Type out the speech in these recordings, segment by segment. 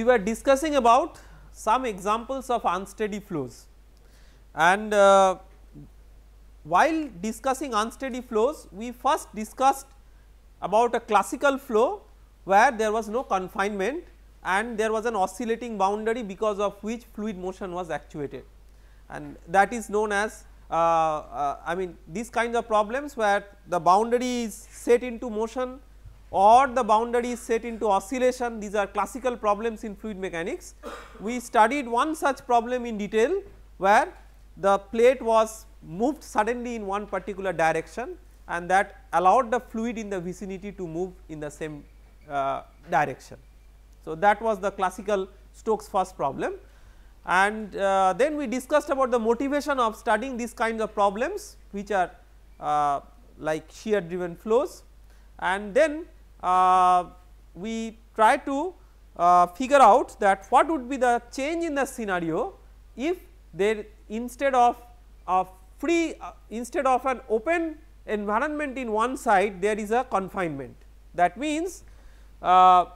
we were discussing about some examples of unsteady flows and uh, while discussing unsteady flows we first discussed about a classical flow where there was no confinement and there was an oscillating boundary because of which fluid motion was actuated and that is known as uh, uh, I mean these kinds of problems where the boundary is set into motion or the boundary is set into oscillation these are classical problems in fluid mechanics. We studied one such problem in detail where the plate was moved suddenly in one particular direction and that allowed the fluid in the vicinity to move in the same uh, direction. So, that was the classical Stokes first problem and uh, then we discussed about the motivation of studying these kinds of problems which are uh, like shear driven flows and then uh, we try to uh, figure out that what would be the change in the scenario if there instead of a free uh, instead of an open environment in one side there is a confinement. That means uh,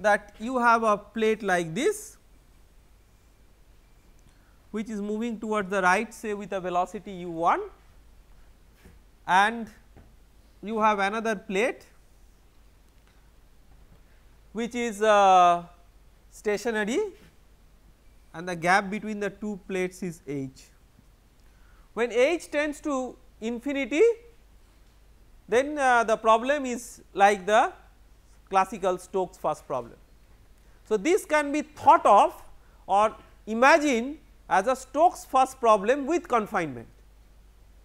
that you have a plate like this which is moving towards the right say with a velocity u 1 and you have another plate which is uh, stationary and the gap between the two plates is h. When h tends to infinity then uh, the problem is like the classical Stokes first problem. So, this can be thought of or imagine as a Stokes first problem with confinement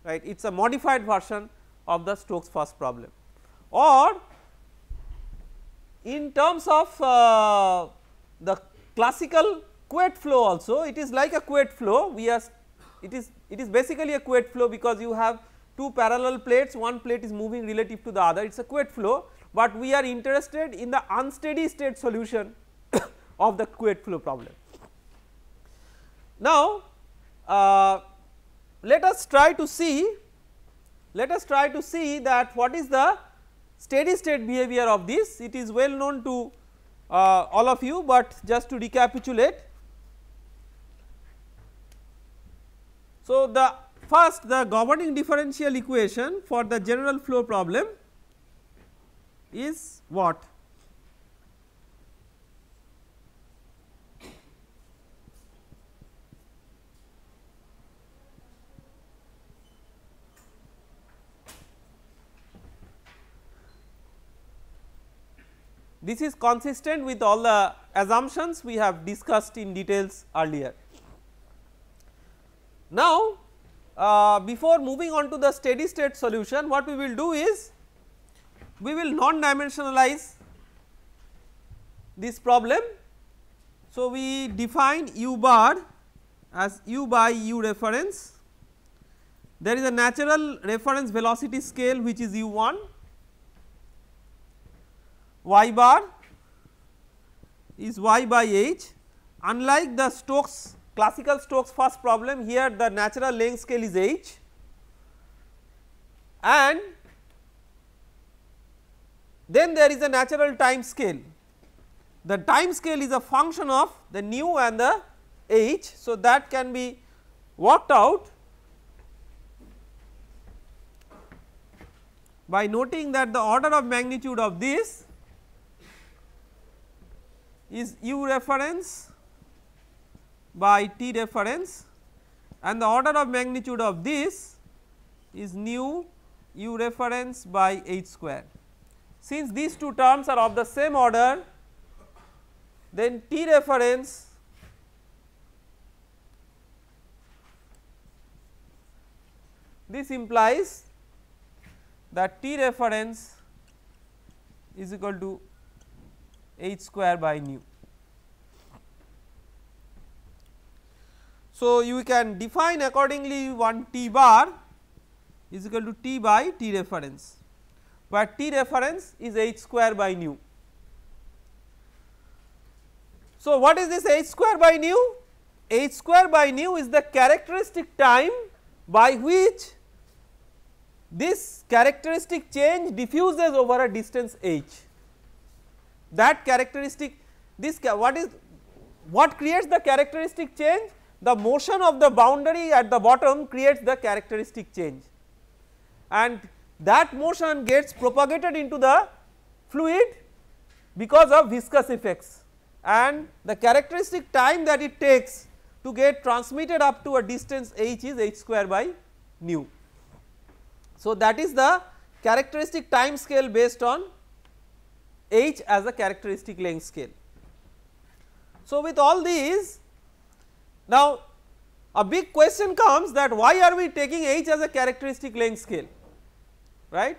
right it is a modified version of the Stokes first problem or in terms of uh, the classical quid flow also it is like a quid flow we are it is it is basically a quid flow because you have two parallel plates one plate is moving relative to the other it is a quid flow but we are interested in the unsteady state solution of the quid flow problem. Now uh, let us try to see let us try to see that what is the steady state behavior of this. It is well known to uh, all of you, but just to recapitulate. So, the first the governing differential equation for the general flow problem is what? This is consistent with all the assumptions we have discussed in details earlier. Now, uh, before moving on to the steady state solution what we will do is we will non dimensionalize this problem. So, we define u bar as u by u reference. There is a natural reference velocity scale which is u 1 y bar is y by h unlike the Stokes classical Stokes first problem here the natural length scale is h and then there is a natural time scale. The time scale is a function of the nu and the h. So, that can be worked out by noting that the order of magnitude of this is u reference by t reference and the order of magnitude of this is nu u reference by h square. Since these two terms are of the same order then t reference this implies that t reference is equal to h square by nu. So, you can define accordingly one t bar is equal to t by t reference, where t reference is h square by nu. So, what is this h square by nu? h square by nu is the characteristic time by which this characteristic change diffuses over a distance h that characteristic this what is what creates the characteristic change the motion of the boundary at the bottom creates the characteristic change and that motion gets propagated into the fluid because of viscous effects and the characteristic time that it takes to get transmitted up to a distance h is h square by nu. So, that is the characteristic time scale based on H as a characteristic length scale. So, with all these now a big question comes that why are we taking H as a characteristic length scale right.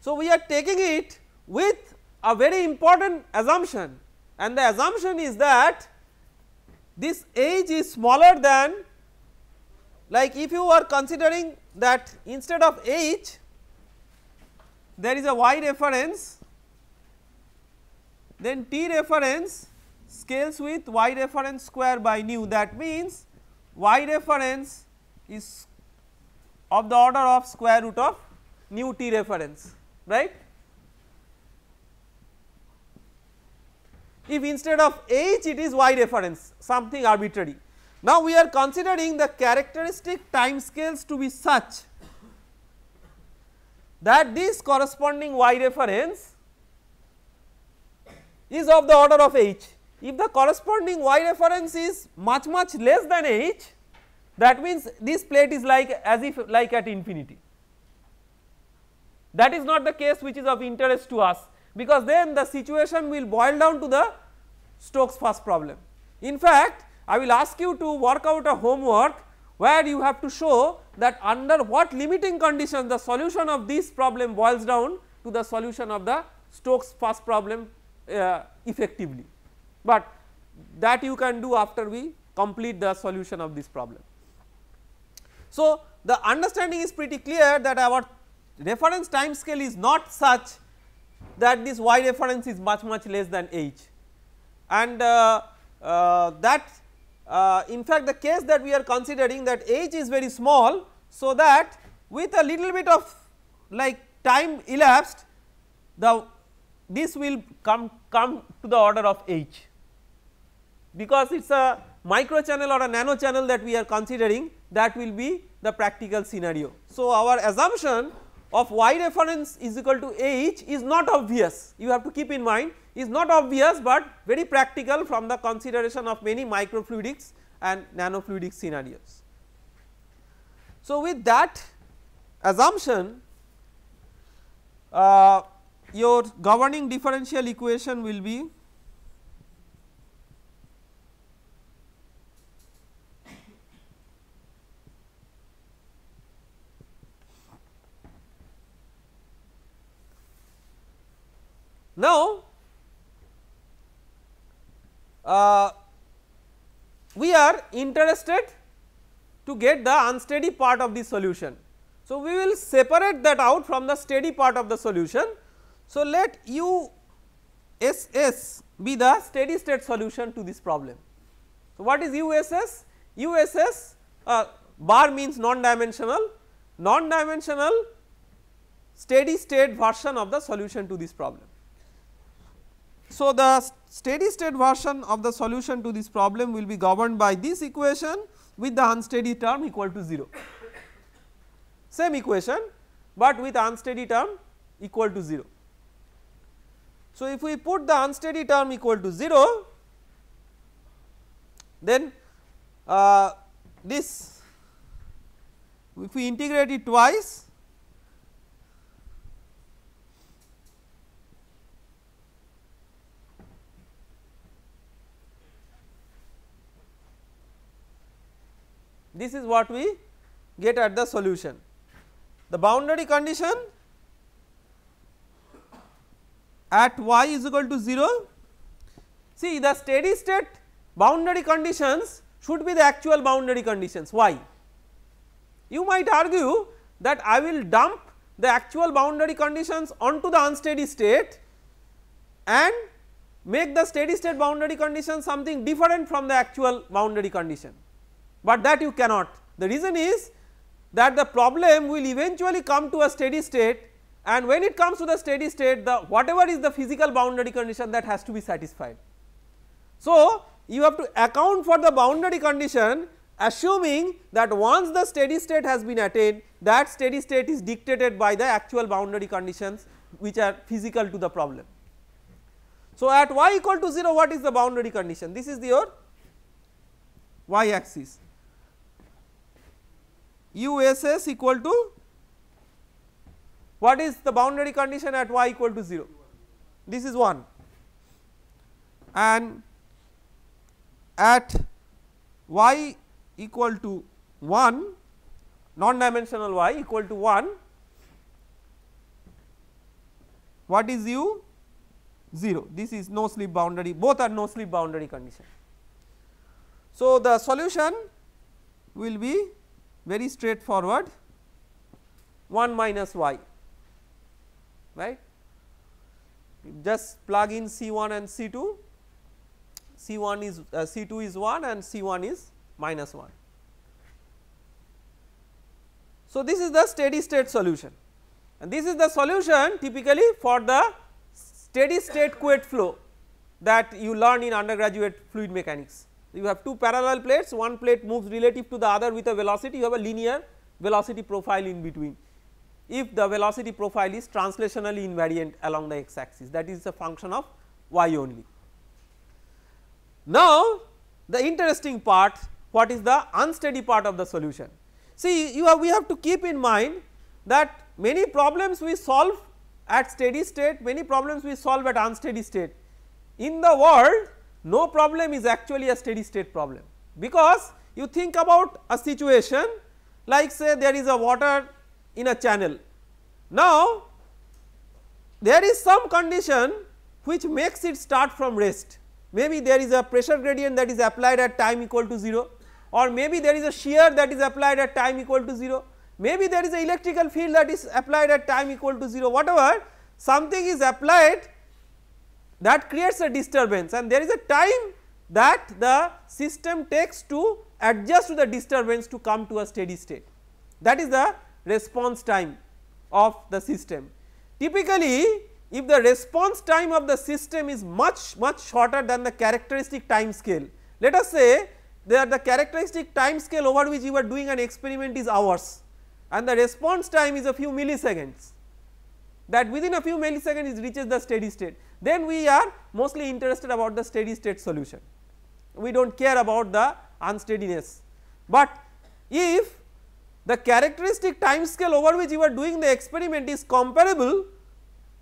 So, we are taking it with a very important assumption and the assumption is that this H is smaller than like if you are considering that instead of H there is a y reference then T reference scales with y reference square by nu that means y reference is of the order of square root of nu t reference right. If instead of h it is y reference something arbitrary. Now we are considering the characteristic time scales to be such that this corresponding y reference is of the order of h. If the corresponding y reference is much much less than h that means this plate is like as if like at infinity. That is not the case which is of interest to us because then the situation will boil down to the Stokes first problem. In fact, I will ask you to work out a homework where you have to show that under what limiting conditions the solution of this problem boils down to the solution of the Stokes first problem uh, effectively, but that you can do after we complete the solution of this problem. So, the understanding is pretty clear that our reference time scale is not such that this y reference is much much less than h and uh, uh, that uh, in fact the case that we are considering that h is very small. So, that with a little bit of like time elapsed the this will come, come to the order of h because it is a micro channel or a nano channel that we are considering that will be the practical scenario. So, our assumption of y reference is equal to h is not obvious you have to keep in mind is not obvious, but very practical from the consideration of many microfluidics and nanofluidic scenarios. So, with that assumption uh, your governing differential equation will be Now, uh, we are interested to get the unsteady part of the solution. So, we will separate that out from the steady part of the solution so, let u s s be the steady state solution to this problem. So, what is u s s? u s s uh, bar means non dimensional, non dimensional steady state version of the solution to this problem. So, the steady state version of the solution to this problem will be governed by this equation with the unsteady term equal to 0. Same equation, but with unsteady term equal to 0. So, if we put the unsteady term equal to 0, then uh, this if we integrate it twice this is what we get at the solution. The boundary condition at y is equal to 0. See the steady state boundary conditions should be the actual boundary conditions Why? You might argue that I will dump the actual boundary conditions onto the unsteady state and make the steady state boundary condition something different from the actual boundary condition, but that you cannot. The reason is that the problem will eventually come to a steady state and when it comes to the steady state the whatever is the physical boundary condition that has to be satisfied. So, you have to account for the boundary condition assuming that once the steady state has been attained that steady state is dictated by the actual boundary conditions which are physical to the problem. So, at y equal to 0 what is the boundary condition? This is your y axis u s s equal to what is the boundary condition at y equal to 0? This is 1 and at y equal to 1 non dimensional y equal to 1 what is u 0 this is no slip boundary both are no slip boundary condition. So, the solution will be very straightforward 1 minus y right. Just plug in C1 and C2, C1 is uh, C2 is 1 and C1 is minus 1. So, this is the steady state solution and this is the solution typically for the steady state Couette flow that you learn in undergraduate fluid mechanics. You have two parallel plates, one plate moves relative to the other with a velocity, you have a linear velocity profile in between if the velocity profile is translationally invariant along the x axis that is a function of y only. Now, the interesting part what is the unsteady part of the solution. See you have we have to keep in mind that many problems we solve at steady state many problems we solve at unsteady state. In the world no problem is actually a steady state problem because you think about a situation like say there is a water in a channel. Now, there is some condition which makes it start from rest maybe there is a pressure gradient that is applied at time equal to 0 or maybe there is a shear that is applied at time equal to 0 maybe there is an electrical field that is applied at time equal to 0 whatever something is applied that creates a disturbance and there is a time that the system takes to adjust to the disturbance to come to a steady state. That is the response time of the system. Typically, if the response time of the system is much much shorter than the characteristic time scale, let us say that the characteristic time scale over which you are doing an experiment is hours and the response time is a few milliseconds that within a few milliseconds it reaches the steady state then we are mostly interested about the steady state solution we do not care about the unsteadiness. But if the characteristic time scale over which you are doing the experiment is comparable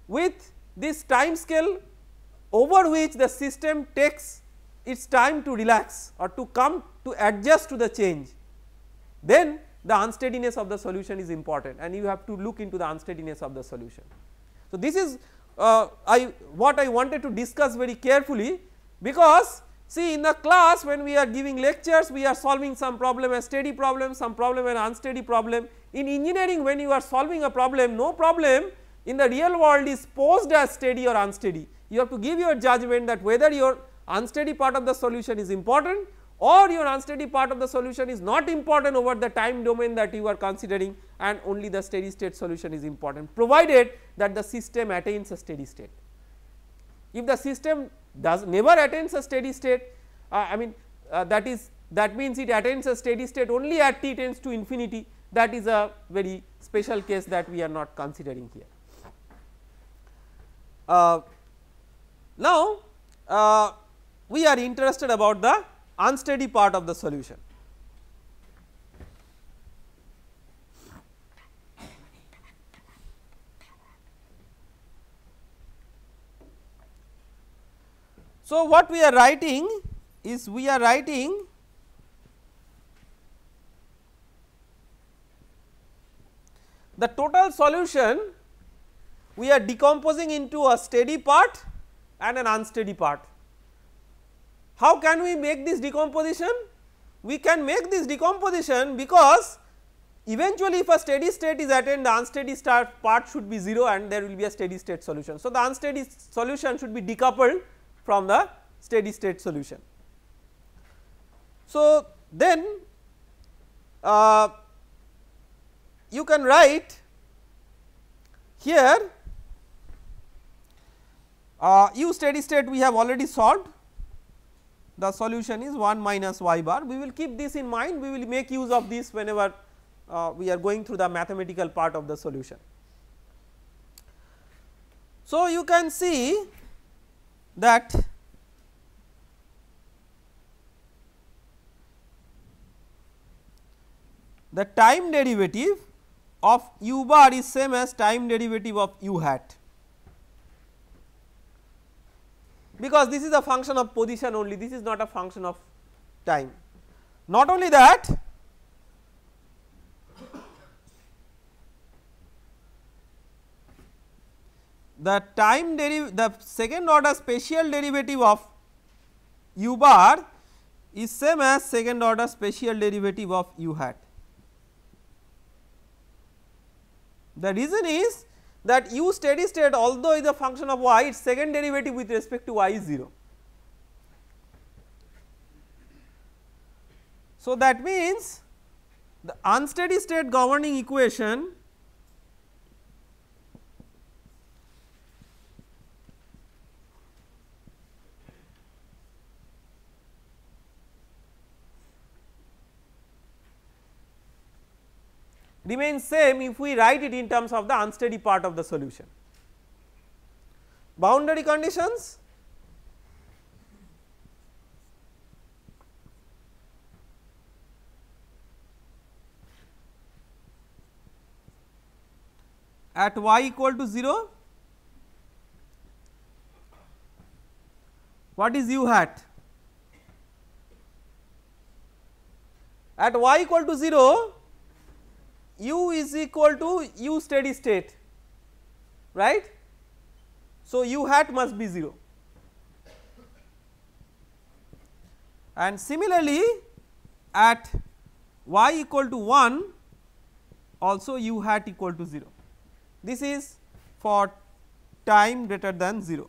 with this time scale over which the system takes its time to relax or to come to adjust to the change, then the unsteadiness of the solution is important and you have to look into the unsteadiness of the solution. So, this is uh, I what I wanted to discuss very carefully because See in the class when we are giving lectures we are solving some problem a steady problem, some problem an unsteady problem. In engineering when you are solving a problem no problem in the real world is posed as steady or unsteady. You have to give your judgment that whether your unsteady part of the solution is important or your unsteady part of the solution is not important over the time domain that you are considering and only the steady state solution is important provided that the system attains a steady state. If the system does never attains a steady state, uh, I mean uh, that is that means it attains a steady state only at t tends to infinity that is a very special case that we are not considering here. Uh, now, uh, we are interested about the unsteady part of the solution. So, what we are writing is we are writing the total solution we are decomposing into a steady part and an unsteady part. How can we make this decomposition? We can make this decomposition because eventually if a steady state is attained the unsteady part should be 0 and there will be a steady state solution. So, the unsteady solution should be decoupled from the steady state solution. So, then uh, you can write here uh, u steady state we have already solved the solution is 1 minus y bar. We will keep this in mind we will make use of this whenever uh, we are going through the mathematical part of the solution. So, you can see that the time derivative of u bar is same as time derivative of u hat because this is a function of position only this is not a function of time. Not only that the time derivative the second order spatial derivative of u bar is same as second order spatial derivative of u hat. The reason is that u steady state although is a function of y its second derivative with respect to y is 0. So, that means the unsteady state governing equation remains same if we write it in terms of the unsteady part of the solution. Boundary conditions at y equal to 0 what is u hat at y equal to 0 u is equal to u steady state right. So, u hat must be 0 and similarly at y equal to 1 also u hat equal to 0 this is for time greater than 0.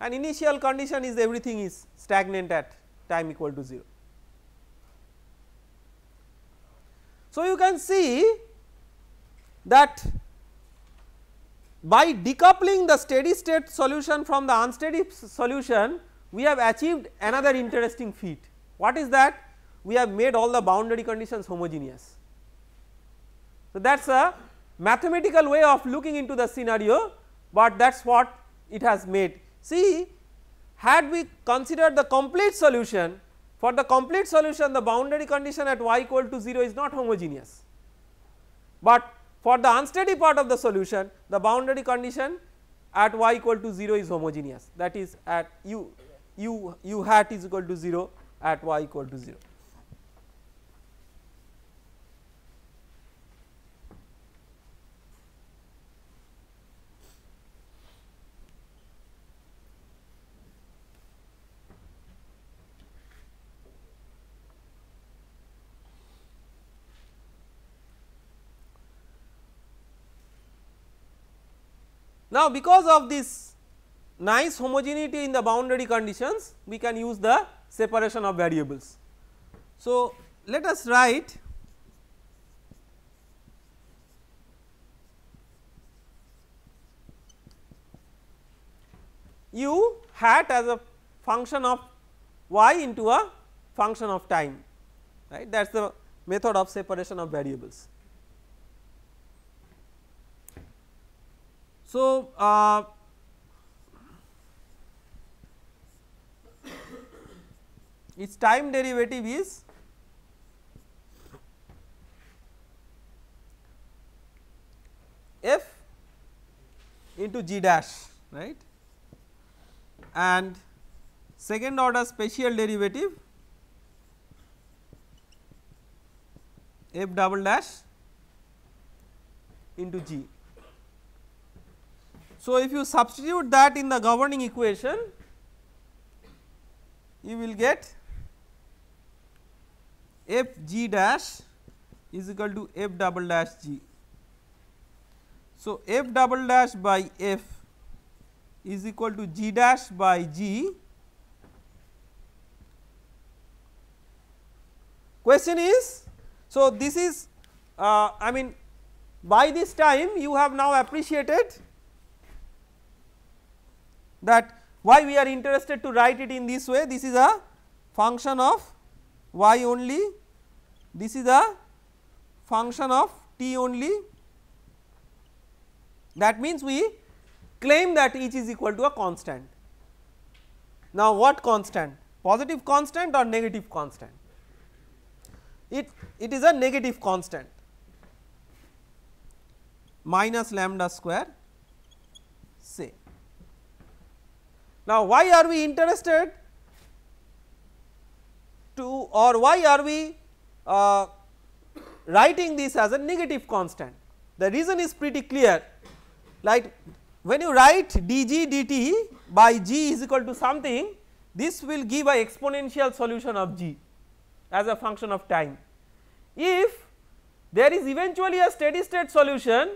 And initial condition is everything is stagnant at time equal to 0. So, you can see that by decoupling the steady state solution from the unsteady solution, we have achieved another interesting feat. What is that? We have made all the boundary conditions homogeneous. So, that is a mathematical way of looking into the scenario, but that is what it has made. See had we considered the complete solution for the complete solution the boundary condition at y equal to 0 is not homogeneous. But for the unsteady part of the solution the boundary condition at y equal to 0 is homogeneous that is at u u u hat is equal to 0 at y equal to 0. Now, because of this nice homogeneity in the boundary conditions, we can use the separation of variables. So, let us write u hat as a function of y into a function of time right that is the method of separation of variables. So, uh, its time derivative is f into g dash right and second order spatial derivative f double dash into g so, if you substitute that in the governing equation, you will get f g dash is equal to f double dash g. So, f double dash by f is equal to g dash by g. Question is, so this is uh, I mean by this time you have now appreciated that why we are interested to write it in this way this is a function of y only this is a function of t only that means we claim that each is equal to a constant. Now what constant positive constant or negative constant it it is a negative constant minus lambda square say now, why are we interested to or why are we uh, writing this as a negative constant? The reason is pretty clear like when you write dg dt by g is equal to something this will give a exponential solution of g as a function of time. If there is eventually a steady state solution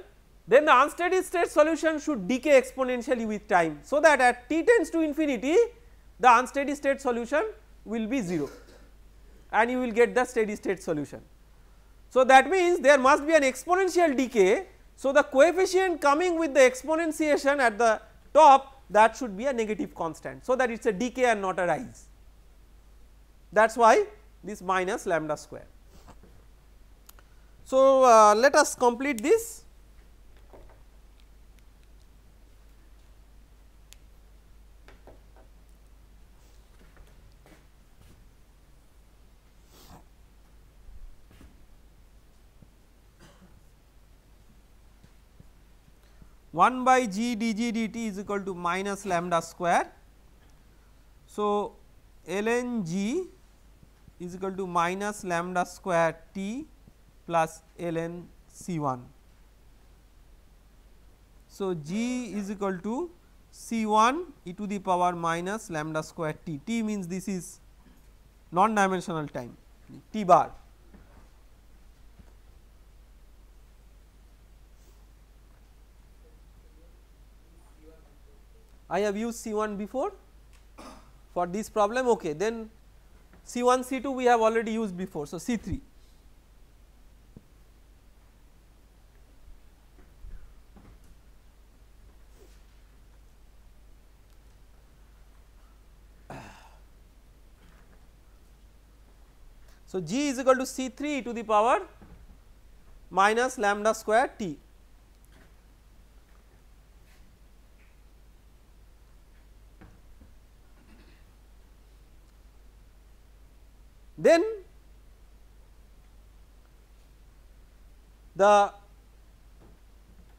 then the unsteady state solution should decay exponentially with time. So, that at t tends to infinity the unsteady state solution will be 0 and you will get the steady state solution. So, that means there must be an exponential decay. So, the coefficient coming with the exponentiation at the top that should be a negative constant. So, that it is a decay and not a rise that is why this minus lambda square. So, uh, let us complete this. 1 by g dg dt is equal to minus lambda square. So, ln g is equal to minus lambda square t plus ln c 1. So, g is equal to c 1 e to the power minus lambda square t, t means this is non dimensional time t bar. I have used C1 before for this problem okay then C1 C2 we have already used before so C3 So, g is equal to C 3 to the power minus lambda square t. Then the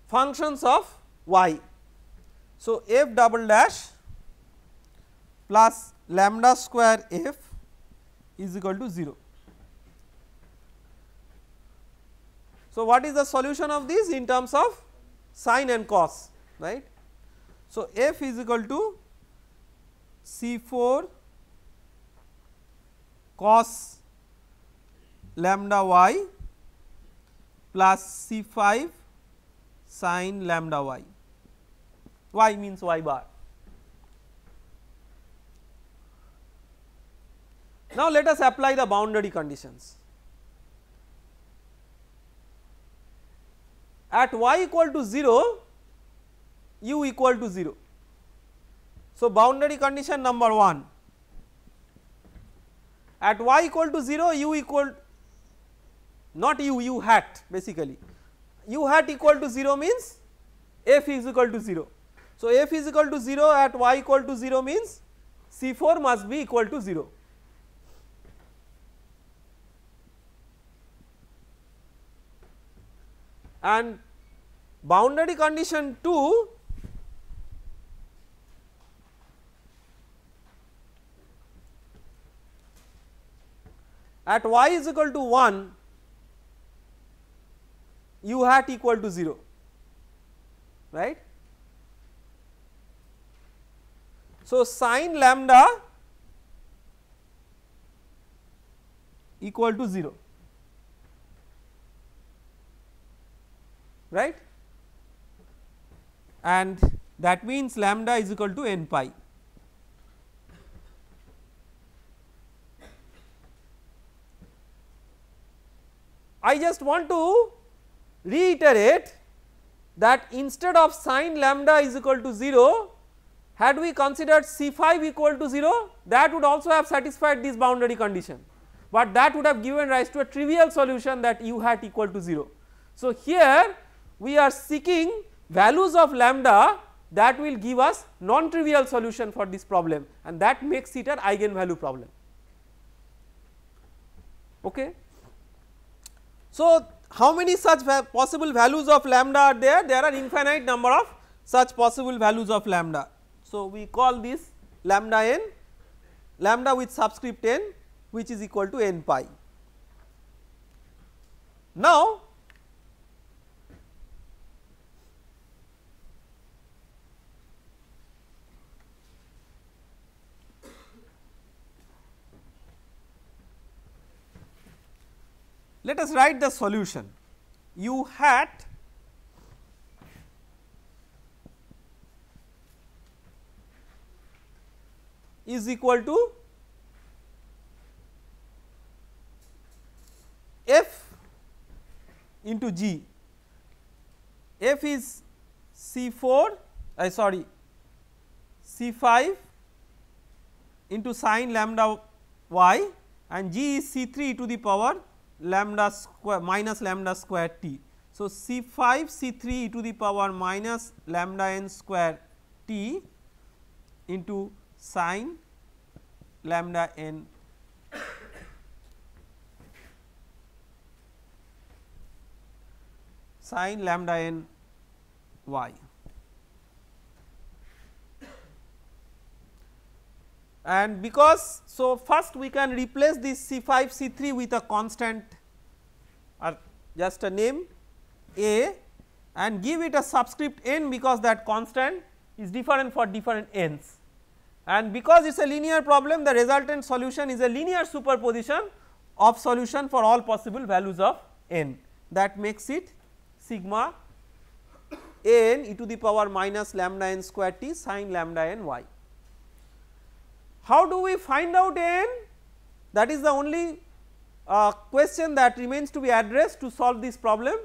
functions of y. So, f double dash plus lambda square f is equal to 0. So, what is the solution of this in terms of sine and cos right. So, f is equal to C 4 cos lambda y plus C 5 sine lambda y, y means y bar. Now, let us apply the boundary conditions. At y equal to 0, u equal to 0. So, boundary condition number 1 at y equal to 0 u equal not u u hat basically u hat equal to 0 means f is equal to 0. So, f is equal to 0 at y equal to 0 means C 4 must be equal to 0. And boundary condition 2 at y is equal to 1 u hat equal to 0 right. So, sine lambda equal to 0 right and that means lambda is equal to n pi. I just want to reiterate that instead of sine lambda is equal to 0 had we considered C5 equal to 0 that would also have satisfied this boundary condition, but that would have given rise to a trivial solution that u hat equal to 0. So, here we are seeking values of lambda that will give us non trivial solution for this problem and that makes it an eigenvalue problem. Okay. So, how many such va possible values of lambda are there? There are infinite number of such possible values of lambda. So, we call this lambda n lambda with subscript n which is equal to n pi. Now, Let us write the solution u hat is equal to f into g f is c 4 I uh, sorry c 5 into sine lambda y and g is c 3 to the power lambda square minus lambda square t. So, C 5 C 3 e to the power minus lambda n square t into sine lambda n sine lambda n y. and because so first we can replace this C5 C3 with a constant or just a name A and give it a subscript n because that constant is different for different n's and because it is a linear problem the resultant solution is a linear superposition of solution for all possible values of n that makes it sigma a n e to the power minus lambda n square t sine lambda n y. How do we find out n? That is the only uh, question that remains to be addressed to solve this problem.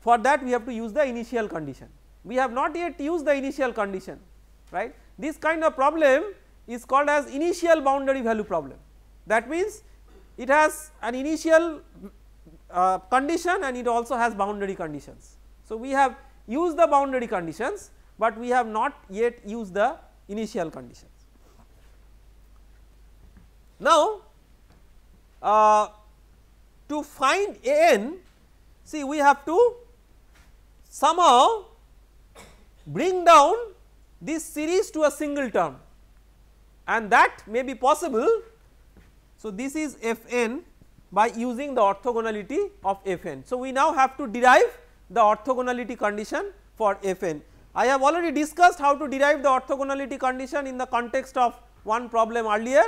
For that we have to use the initial condition. We have not yet used the initial condition, right. This kind of problem is called as initial boundary value problem. That means it has an initial uh, condition and it also has boundary conditions. So, we have used the boundary conditions, but we have not yet used the initial condition. Now, uh, to find a n, see we have to somehow bring down this series to a single term and that may be possible. So, this is f n by using the orthogonality of f n. So, we now have to derive the orthogonality condition for f n. I have already discussed how to derive the orthogonality condition in the context of one problem earlier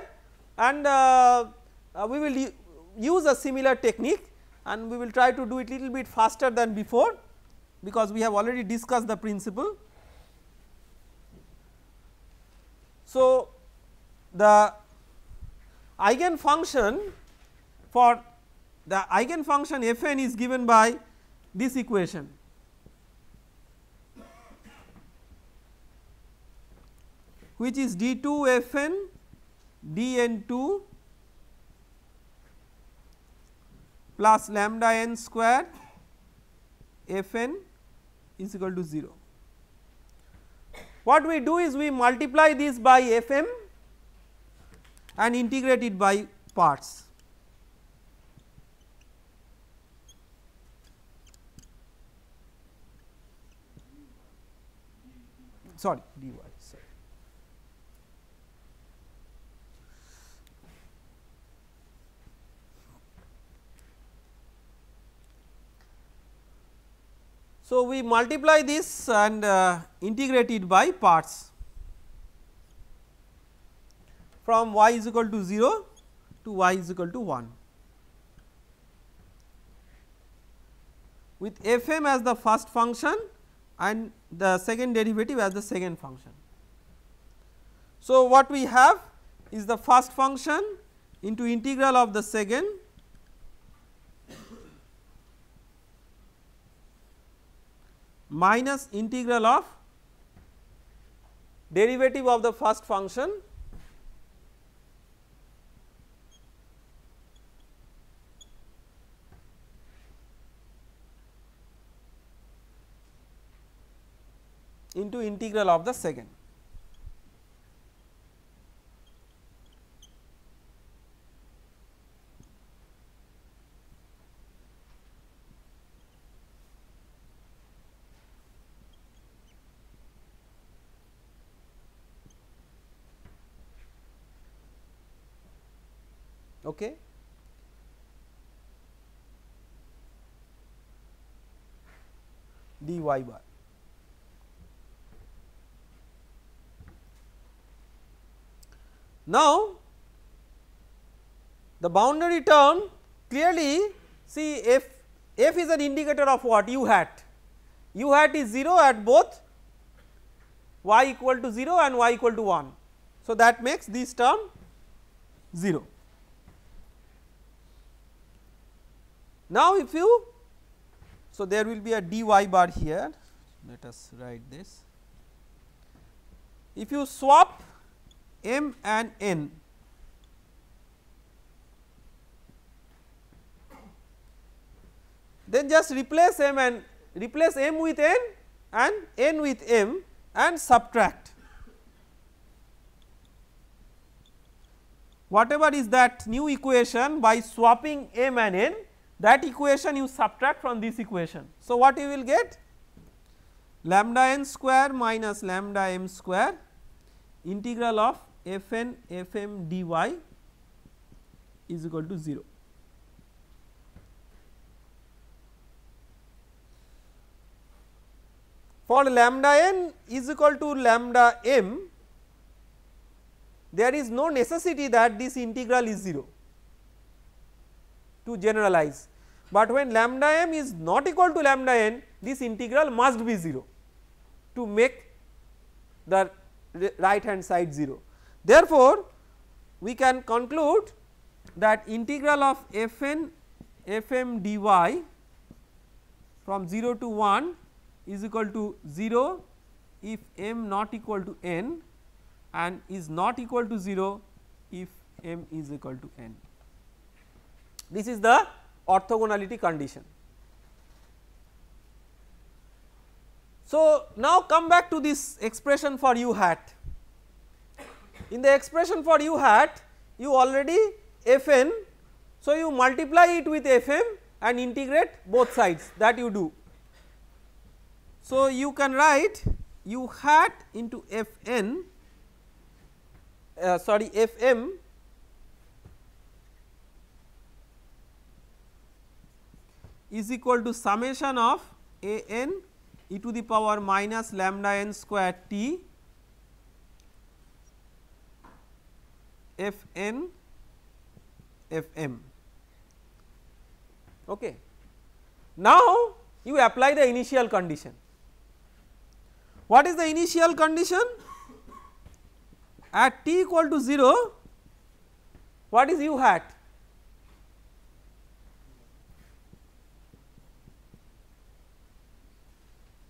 and uh, uh, we will use a similar technique and we will try to do it little bit faster than before because we have already discussed the principle. So, the eigenfunction for the eigenfunction f n is given by this equation. which is d 2 f n dN2 plus lambda n square Fn is equal to 0. What we do is we multiply this by Fm and integrate it by parts. Sorry, dy. So, we multiply this and uh, integrate it by parts from y is equal to 0 to y is equal to 1. with f m as the first function and the second derivative as the second function. So, what we have is the first function into integral of the second minus integral of derivative of the first function into integral of the second. okay dy bar now the boundary term clearly see if f is an indicator of what u hat u hat is 0 at both y equal to 0 and y equal to 1 so that makes this term 0 Now, if you so there will be a dy bar here let us write this. If you swap m and n then just replace m and replace m with n and n with m and subtract whatever is that new equation by swapping m and n that equation you subtract from this equation. So, what you will get? Lambda n square minus lambda m square integral of f n f m d y is equal to 0. For lambda n is equal to lambda m, there is no necessity that this integral is 0 to generalize. But when lambda m is not equal to lambda n this integral must be 0 to make the right hand side 0. Therefore, we can conclude that integral of dy from 0 to 1 is equal to 0 if m not equal to n and is not equal to 0 if m is equal to n. This is the orthogonality condition. So, now come back to this expression for u hat. In the expression for u hat, you already fn, so you multiply it with fm and integrate both sides that you do. So, you can write u hat into fn uh, sorry fm is equal to summation of a n e to the power minus lambda n square t f n f m. Okay. Now, you apply the initial condition. What is the initial condition? At t equal to 0, what is u hat?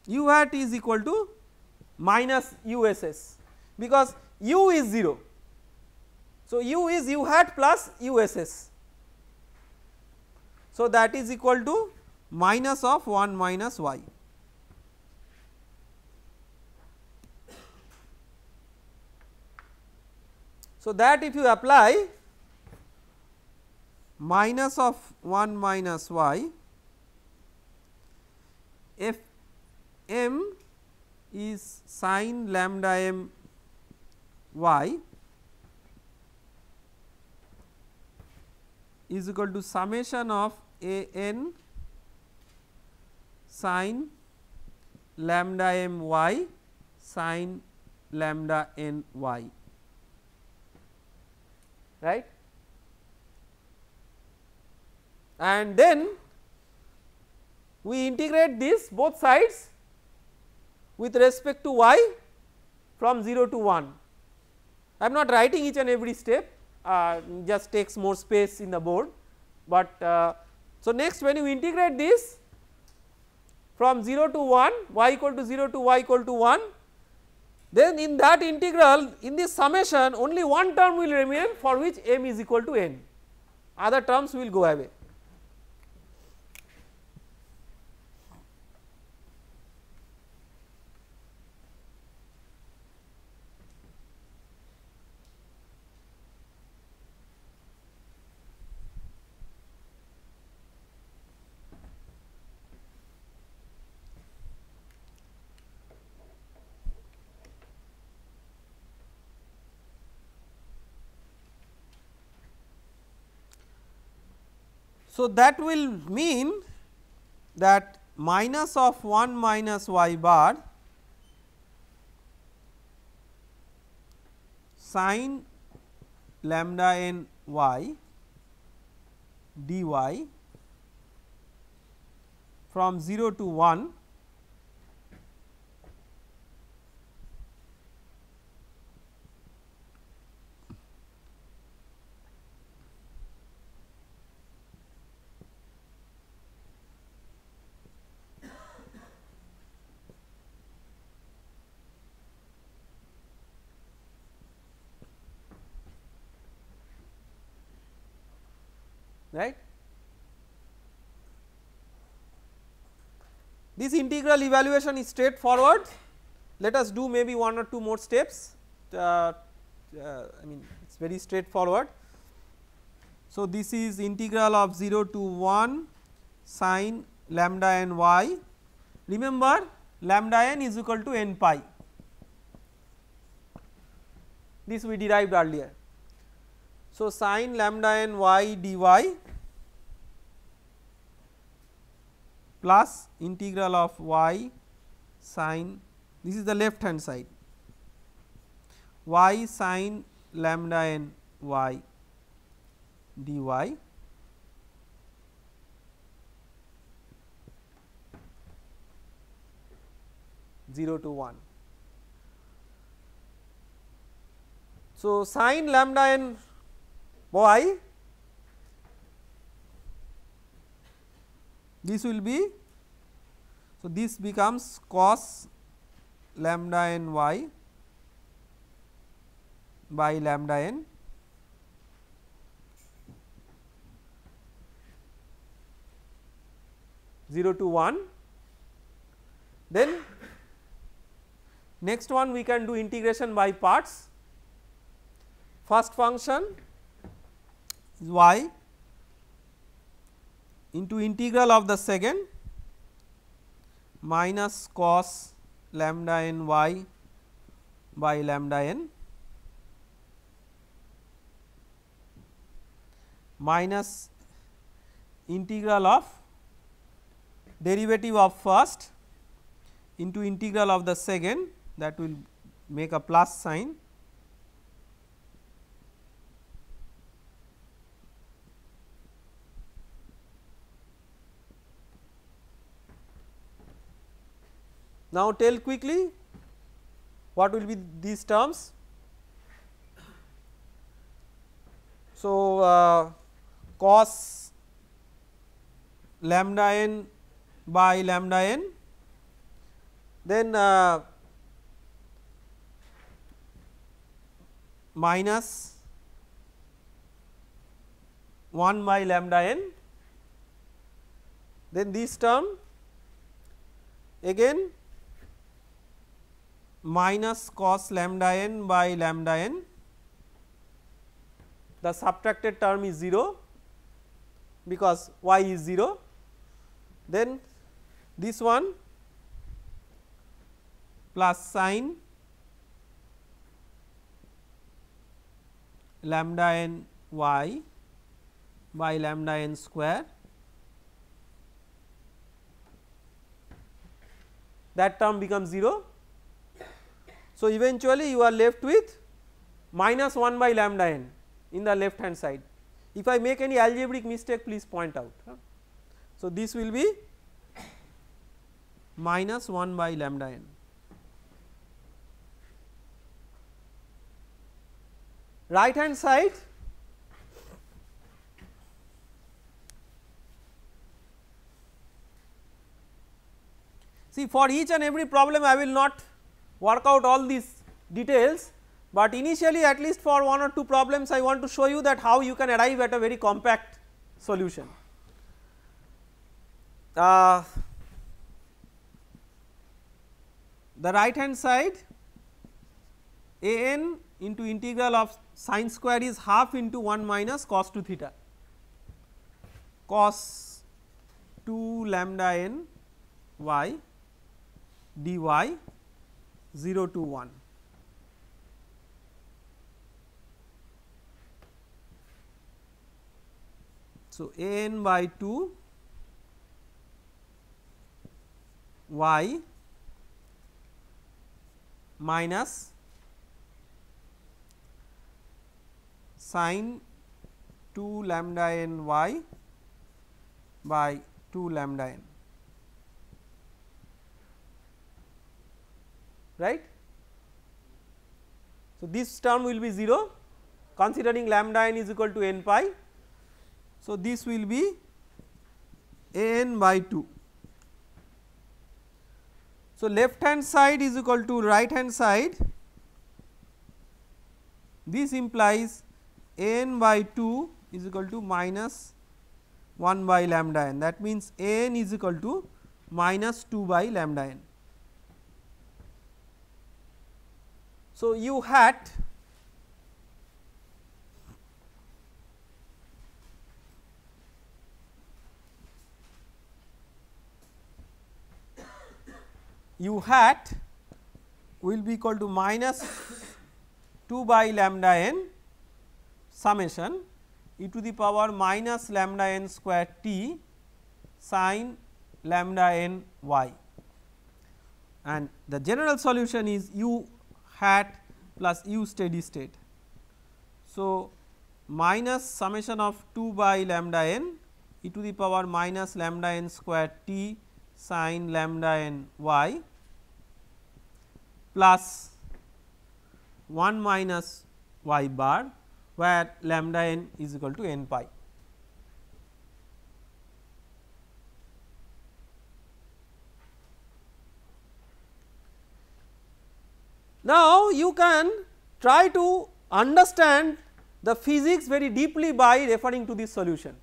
u hat is equal to minus uss because u is 0. So, u is u hat plus uss. So, that is equal to minus of 1 minus y. So, that if you apply minus of 1 minus y f m is sine lambda m y is equal to summation of a n sine lambda m y sine lambda n y right and then we integrate this both sides with respect to y from 0 to 1. I am not writing each and every step uh, just takes more space in the board, but uh, so next when you integrate this from 0 to 1 y equal to 0 to y equal to 1 then in that integral in this summation only one term will remain for which m is equal to n other terms will go away. So, that will mean that minus of 1 minus y bar sine lambda n y dy from 0 to 1 This integral evaluation is straightforward. Let us do maybe one or two more steps. Uh, uh, I mean it is very straightforward. So, this is integral of 0 to 1 sine lambda n y. Remember lambda n is equal to n pi. This we derived earlier. So, sine lambda n y dy plus integral of y sine this is the left hand side y sine lambda n y dy zero to one. So, sine lambda n y this will be so this becomes cos lambda n y by lambda n zero to one. Then next one we can do integration by parts. First function is y into integral of the second minus cos lambda n y by lambda n minus integral of derivative of first into integral of the second that will make a plus sign Now, tell quickly what will be these terms. So, uh, cos lambda n by lambda n then uh, minus 1 by lambda n then this term again minus cos lambda n by lambda n. The subtracted term is 0 because y is 0. Then this one plus sine lambda n y by lambda n square that term becomes 0 so, eventually you are left with minus 1 by lambda n in the left hand side. If I make any algebraic mistake please point out. So, this will be minus 1 by lambda n right hand side see for each and every problem I will not work out all these details, but initially at least for one or two problems I want to show you that how you can arrive at a very compact solution. Uh, the right hand side a n into integral of sine square is half into 1 minus cos 2 theta cos 2 lambda n y dy 0 to 1. So, a n by 2 y minus sine 2 lambda n y by 2 lambda n. right. So, this term will be 0 considering lambda n is equal to n pi. So, this will be a n by 2. So, left hand side is equal to right hand side this implies a n by 2 is equal to minus 1 by lambda n that means, a n is equal to minus 2 by lambda n. So, u hat u hat will be equal to minus 2 by lambda n summation e to the power minus lambda n square t sine lambda n y and the general solution is u hat plus u steady state. So, minus summation of 2 by lambda n e to the power minus lambda n square t sine lambda n y plus 1 minus y bar where lambda n is equal to n pi. Now, you can try to understand the physics very deeply by referring to this solution.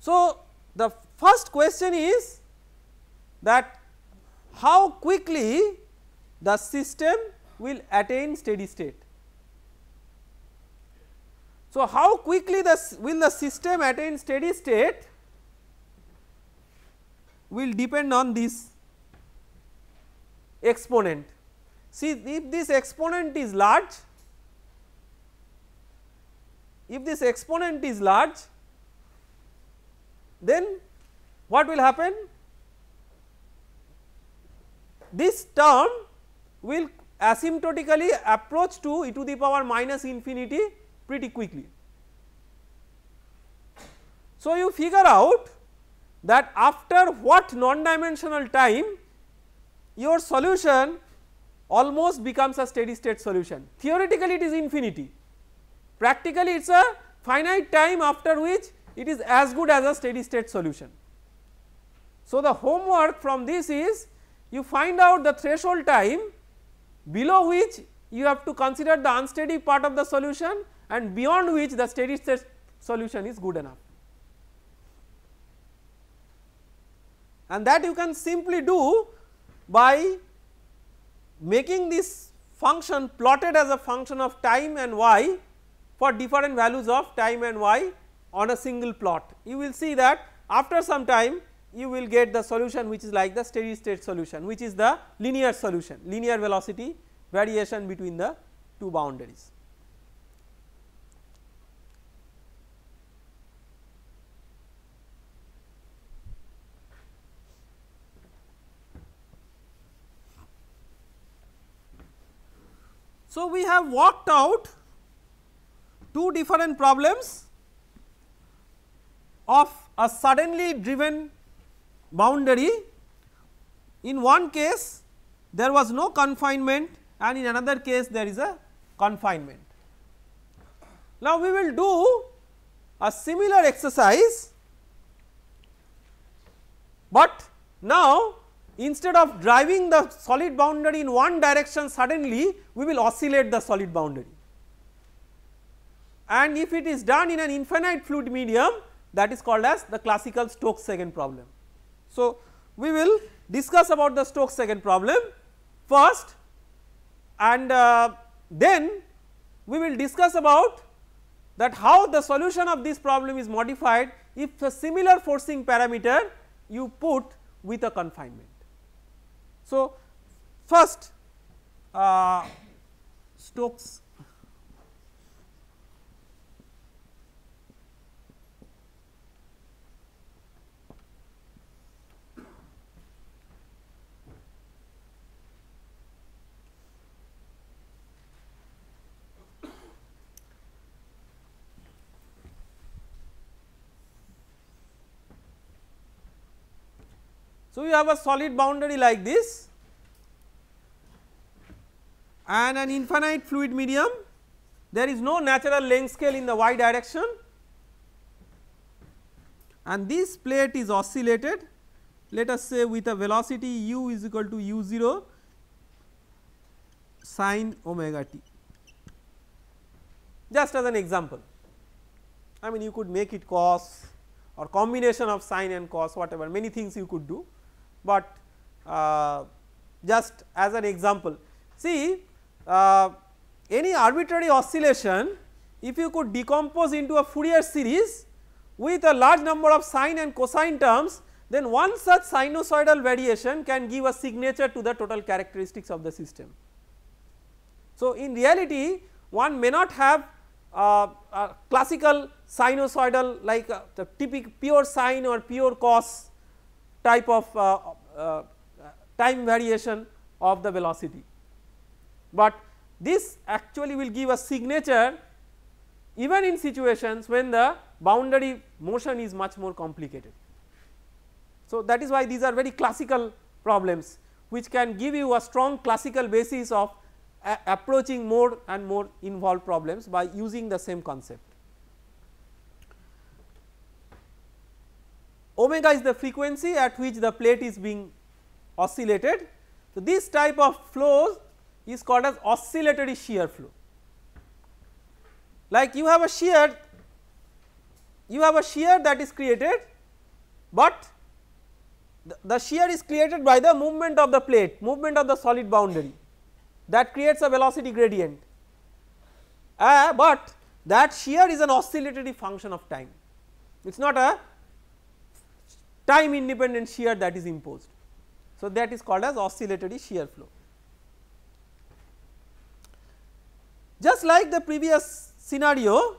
So, the first question is that how quickly the system will attain steady state. So, how quickly the will the system attain steady state will depend on this exponent See if this exponent is large, if this exponent is large then what will happen? This term will asymptotically approach to e to the power minus infinity pretty quickly. So, you figure out that after what non dimensional time your solution almost becomes a steady state solution. Theoretically it is infinity, practically it is a finite time after which it is as good as a steady state solution. So, the homework from this is you find out the threshold time below which you have to consider the unsteady part of the solution and beyond which the steady state solution is good enough. And that you can simply do by making this function plotted as a function of time and y for different values of time and y on a single plot. You will see that after some time you will get the solution which is like the steady state solution which is the linear solution linear velocity variation between the two boundaries. So, we have worked out two different problems of a suddenly driven boundary. In one case there was no confinement and in another case there is a confinement. Now, we will do a similar exercise, but now instead of driving the solid boundary in one direction suddenly we will oscillate the solid boundary. And if it is done in an infinite fluid medium that is called as the classical stokes second problem. So, we will discuss about the stokes second problem first and uh, then we will discuss about that how the solution of this problem is modified if a similar forcing parameter you put with a confinement. So, first uh, Stokes So, you have a solid boundary like this and an infinite fluid medium there is no natural length scale in the y direction and this plate is oscillated let us say with a velocity u is equal to u 0 sine omega t just as an example. I mean you could make it cos or combination of sine and cos whatever many things you could do but uh, just as an example. See uh, any arbitrary oscillation if you could decompose into a Fourier series with a large number of sine and cosine terms then one such sinusoidal variation can give a signature to the total characteristics of the system. So, in reality one may not have uh, classical sinusoidal like uh, the typical pure sine or pure cos type of uh, uh, time variation of the velocity. But this actually will give a signature even in situations when the boundary motion is much more complicated. So, that is why these are very classical problems which can give you a strong classical basis of uh, approaching more and more involved problems by using the same concept. omega is the frequency at which the plate is being oscillated. So, this type of flow is called as oscillatory shear flow. Like you have a shear, you have a shear that is created, but the, the shear is created by the movement of the plate, movement of the solid boundary that creates a velocity gradient, uh, but that shear is an oscillatory function of time, it is not a time independent shear that is imposed. So, that is called as oscillatory shear flow. Just like the previous scenario,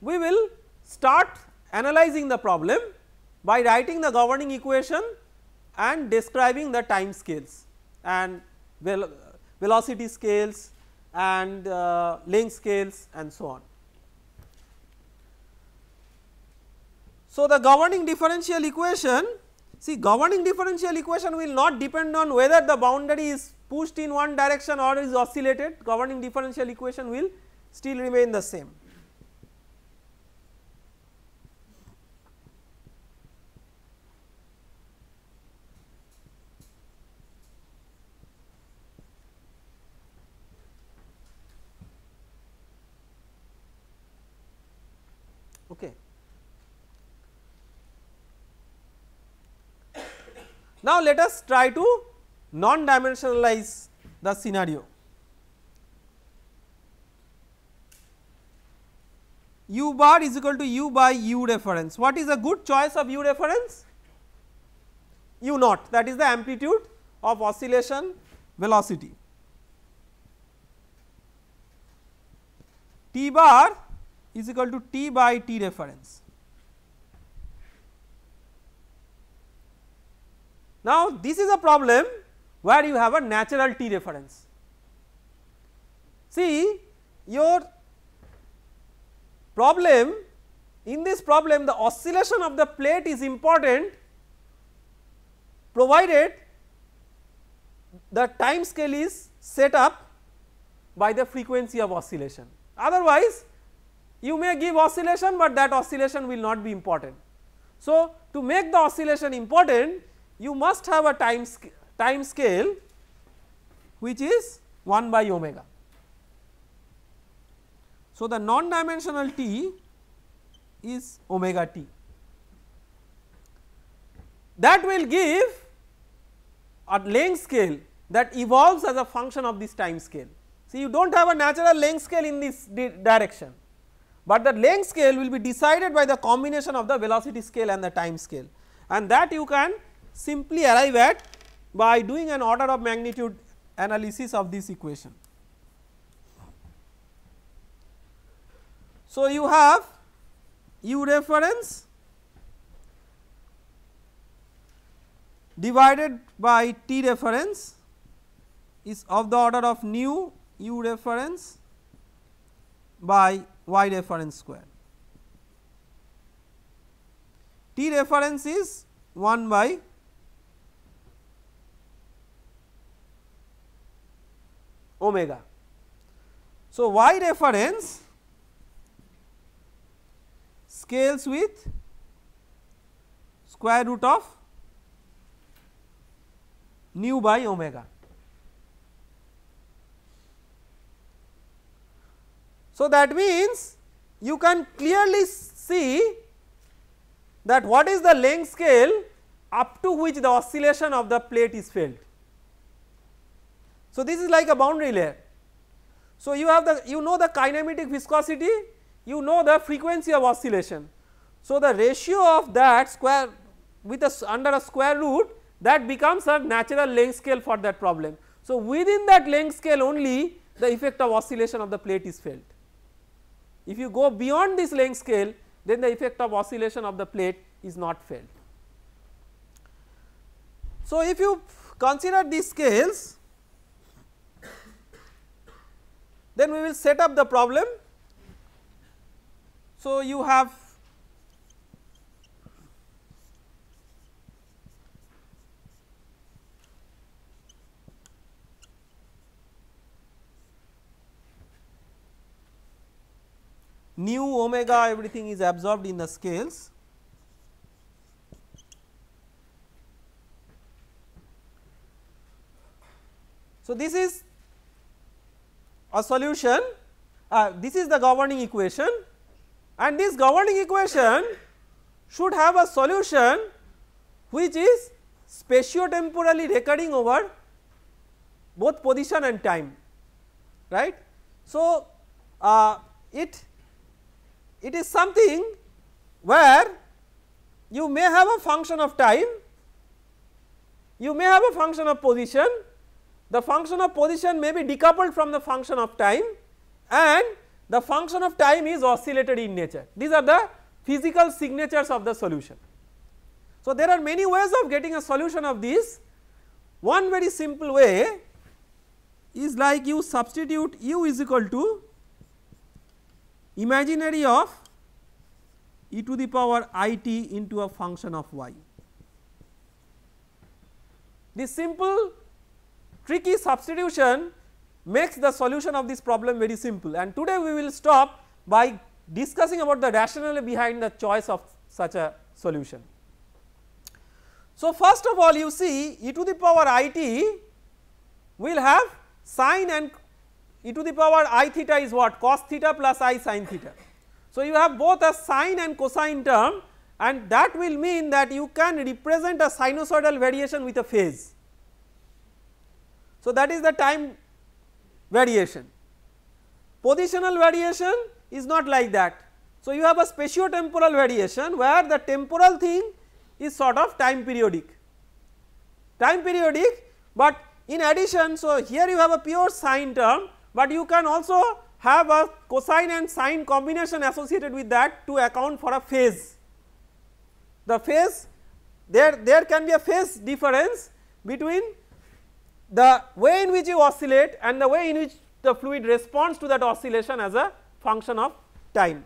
we will start analyzing the problem by writing the governing equation and describing the time scales and velocity scales and uh, length scales and so on. So, the governing differential equation see governing differential equation will not depend on whether the boundary is pushed in one direction or is oscillated governing differential equation will still remain the same. Now, let us try to non dimensionalize the scenario. u bar is equal to u by u reference. What is a good choice of u reference? u naught that is the amplitude of oscillation velocity. t bar is equal to t by t reference. Now, this is a problem where you have a natural t reference. See your problem in this problem the oscillation of the plate is important provided the time scale is set up by the frequency of oscillation. Otherwise, you may give oscillation, but that oscillation will not be important. So, to make the oscillation important you must have a time, sc time scale which is 1 by omega. So, the non dimensional t is omega t that will give a length scale that evolves as a function of this time scale. See you do not have a natural length scale in this di direction, but the length scale will be decided by the combination of the velocity scale and the time scale and that you can simply arrive at by doing an order of magnitude analysis of this equation. So, you have u reference divided by t reference is of the order of nu u reference by y reference square. T reference is 1 by omega. So, y reference scales with square root of nu by omega. So, that means you can clearly see that what is the length scale up to which the oscillation of the plate is felt. So, this is like a boundary layer. So, you have the you know the kinematic viscosity, you know the frequency of oscillation. So, the ratio of that square with a under a square root that becomes a natural length scale for that problem. So, within that length scale only the effect of oscillation of the plate is felt. If you go beyond this length scale then the effect of oscillation of the plate is not felt. So, if you consider these scales Then we will set up the problem. So, you have nu omega everything is absorbed in the scales. So, this is a solution uh, this is the governing equation and this governing equation should have a solution which is spatiotemporally recurring over both position and time right. So, uh, it it is something where you may have a function of time, you may have a function of position the function of position may be decoupled from the function of time and the function of time is oscillated in nature. These are the physical signatures of the solution. So, there are many ways of getting a solution of this. One very simple way is like you substitute u is equal to imaginary of e to the power i t into a function of y. This simple tricky substitution makes the solution of this problem very simple and today we will stop by discussing about the rationale behind the choice of such a solution. So, first of all you see e to the power i t will have sine and e to the power i theta is what cos theta plus i sine theta. So, you have both a sine and cosine term and that will mean that you can represent a sinusoidal variation with a phase. So, that is the time variation. Positional variation is not like that. So, you have a spatiotemporal variation where the temporal thing is sort of time periodic, time periodic, but in addition. So, here you have a pure sine term, but you can also have a cosine and sine combination associated with that to account for a phase. The phase there, there can be a phase difference between the way in which you oscillate and the way in which the fluid responds to that oscillation as a function of time.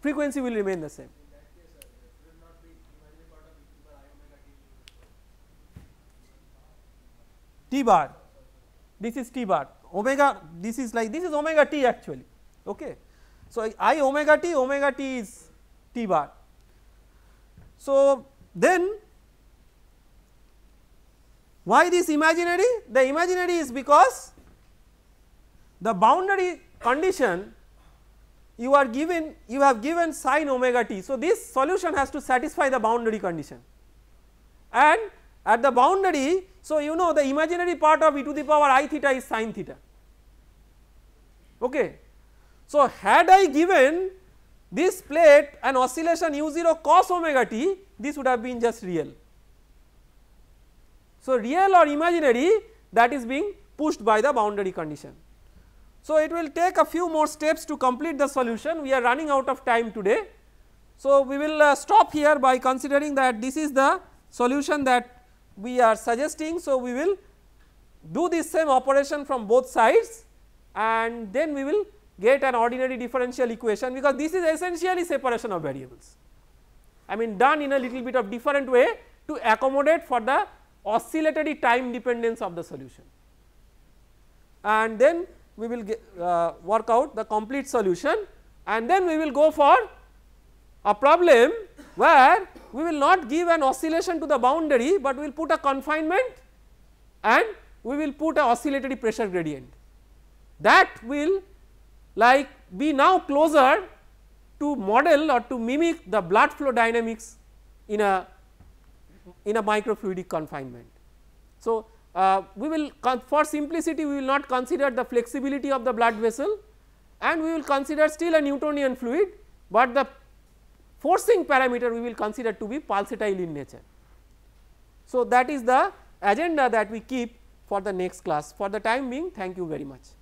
Frequency will remain the same. T bar, this is T bar, omega, this is like this is omega T actually. Okay. So, I omega T, omega T is T bar. So, then why this imaginary? The imaginary is because the boundary condition you are given you have given sine omega t. So, this solution has to satisfy the boundary condition and at the boundary. So, you know the imaginary part of e to the power i theta is sine theta. Okay. So, had I given this plate an oscillation u 0 cos omega t this would have been just real. So, real or imaginary that is being pushed by the boundary condition. So, it will take a few more steps to complete the solution we are running out of time today. So, we will uh, stop here by considering that this is the solution that we are suggesting. So, we will do this same operation from both sides and then we will get an ordinary differential equation because this is essentially separation of variables. I mean done in a little bit of different way to accommodate for the oscillatory time dependence of the solution and then we will get, uh, work out the complete solution and then we will go for a problem where we will not give an oscillation to the boundary, but we will put a confinement and we will put a oscillatory pressure gradient that will like be now closer to model or to mimic the blood flow dynamics in a in a microfluidic confinement. So, uh, we will for simplicity we will not consider the flexibility of the blood vessel and we will consider still a Newtonian fluid, but the forcing parameter we will consider to be pulsatile in nature. So, that is the agenda that we keep for the next class. For the time being thank you very much.